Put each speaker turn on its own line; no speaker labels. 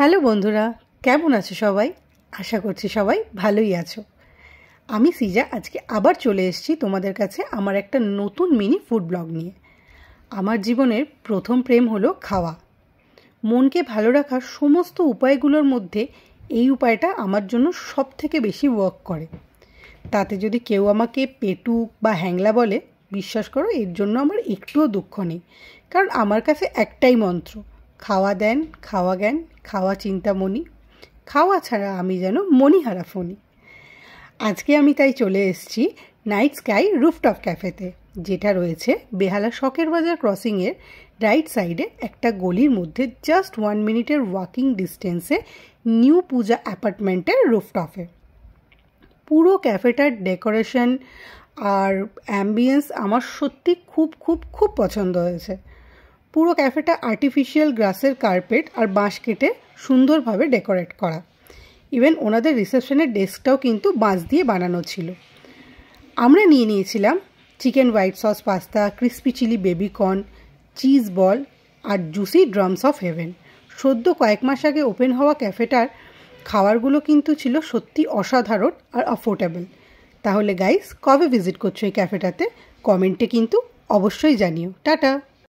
hello বন্ধুরা কেমন আছো সবাই আশা করছি সবাই ভালোই আছো আমি সিজা আজকে আবার চলে এসেছি তোমাদের কাছে আমার একটা নতুন মিনি ফুড ব্লগ নিয়ে আমার জীবনের প্রথম প্রেম হলো খাওয়া মনকে ভালো রাখার সমস্ত উপায়গুলোর মধ্যে এই উপায়টা আমার জন্য সব থেকে বেশি ওয়ার্ক করে তাতে যদি কেউ আমাকে পেটুক বা হ্যাংলা বলে বিশ্বাস করো এর জন্য আমার একটুও দুঃখ নেই কারণ আমার কাছে একটাই মন্ত্র খাওয়া দেন খাওয়া জ্ঞান খাওয়া চিন্তামণি খাওয়া ছাড়া আমি যেন মণিহারা ফোনি আজকে আমি তাই চলে এসেছি নাইট স্কাই রুফটপ ক্যাফেতে যেটা রয়েছে বেহালা শখের বাজার ক্রসিংয়ের রাইট সাইডে একটা গলির মধ্যে জাস্ট ওয়ান মিনিটের ওয়াকিং ডিস্টেন্সে নিউ পূজা অ্যাপার্টমেন্টের রুফটপে পুরো ক্যাফেটার ডেকোরেশন আর অ্যাম্বিয়েন্স আমার সত্যি খুব খুব খুব পছন্দ হয়েছে পুরো ক্যাফেটা আর্টিফিশিয়াল গ্রাসের কার্পেট আর বাঁশ কেটে সুন্দরভাবে ডেকোরেট করা ইভেন ওনাদের রিসেপশনের ডেস্কটাও কিন্তু বাঁশ দিয়ে বানানো ছিল আমরা নিয়ে নিয়েছিলাম chicken white sauce pasta crispy chilli baby corn cheese ball আর জুসি ড্রামস অফ হেভেন সদ্য কয়েক মাস আগে ওপেন হওয়া ক্যাফেটার খাবারগুলো কিন্তু ছিল সত্যি অসাধারণ আর অ্যাফোর্ডেবল তাহলে গাইস কবে ভিজিট করছো এই ক্যাফেটাতে কমেন্টে কিন্তু অবশ্যই জানিও টাটা